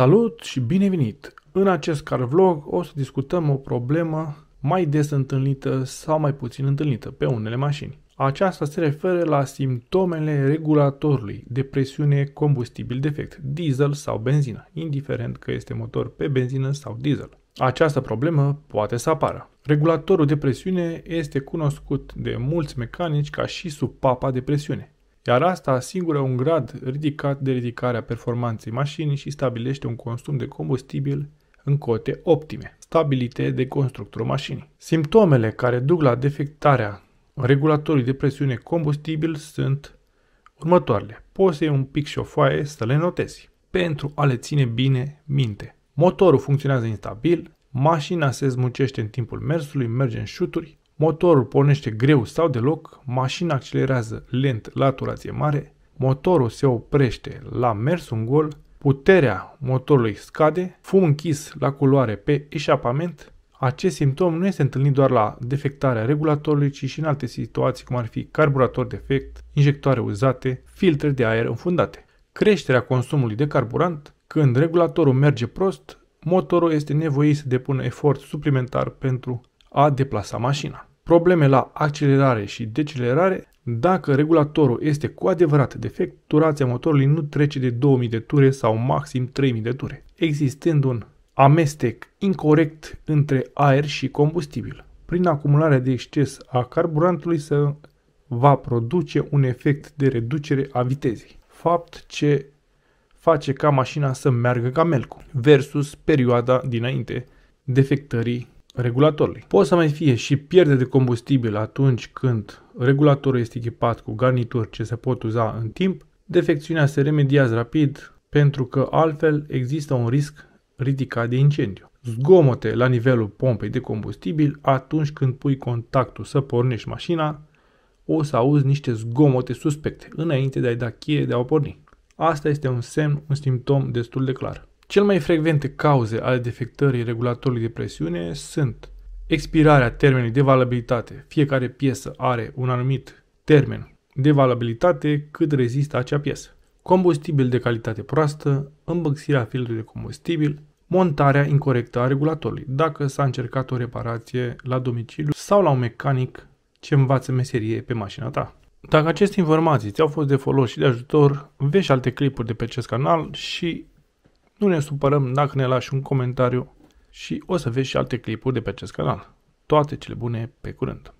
Salut și binevenit! În acest car vlog o să discutăm o problemă mai des întâlnită sau mai puțin întâlnită pe unele mașini. Aceasta se referă la simptomele regulatorului de presiune combustibil defect, diesel sau benzină, indiferent că este motor pe benzină sau diesel. Această problemă poate să apară. Regulatorul de presiune este cunoscut de mulți mecanici ca și supapa de presiune iar asta asigură un grad ridicat de ridicare a performanței mașinii și stabilește un consum de combustibil în cote optime, stabilite de constructorul mașinii. Simptomele care duc la defectarea regulatorului de presiune combustibil sunt următoarele. Poți să iei un pic și o foaie să le notezi pentru a le ține bine minte. Motorul funcționează instabil, mașina se zmucește în timpul mersului, merge în șuturi, Motorul pornește greu sau deloc, mașina accelerează lent la turație mare, motorul se oprește la mers un gol, puterea motorului scade, fum închis la culoare pe eșapament. Acest simptom nu este întâlnit doar la defectarea regulatorului, ci și în alte situații, cum ar fi carburator defect, injectoare uzate, filtre de aer înfundate. Creșterea consumului de carburant, când regulatorul merge prost, motorul este nevoit să depună efort suplimentar pentru a deplasa mașina. Probleme la accelerare și decelerare dacă regulatorul este cu adevărat defect, durația motorului nu trece de 2000 de ture sau maxim 3000 de ture, existând un amestec incorrect între aer și combustibil. Prin acumularea de exces a carburantului se va produce un efect de reducere a vitezei, fapt ce face ca mașina să meargă ca melcul, versus perioada dinainte defectării regulatorului. Poate să mai fie și pierde de combustibil atunci când regulatorul este echipat cu garnituri ce se pot uza în timp, defecțiunea se remediază rapid pentru că altfel există un risc ridicat de incendiu. Zgomote la nivelul pompei de combustibil atunci când pui contactul să pornești mașina, o să auzi niște zgomote suspecte înainte de a-i da cheie de a o porni. Asta este un semn, un simptom destul de clar. Cel mai frecvente cauze ale defectării regulatorului de presiune sunt expirarea termenului de valabilitate. Fiecare piesă are un anumit termen de valabilitate cât rezistă acea piesă. Combustibil de calitate proastă, îmbăxirea filtrului de combustibil, montarea incorrectă a regulatorului, dacă s-a încercat o reparație la domiciliu sau la un mecanic ce învață meserie pe mașina ta. Dacă aceste informații ți-au fost de folos și de ajutor, vezi alte clipuri de pe acest canal și nu ne supărăm dacă ne lași un comentariu și o să vezi și alte clipuri de pe acest canal. Toate cele bune, pe curând!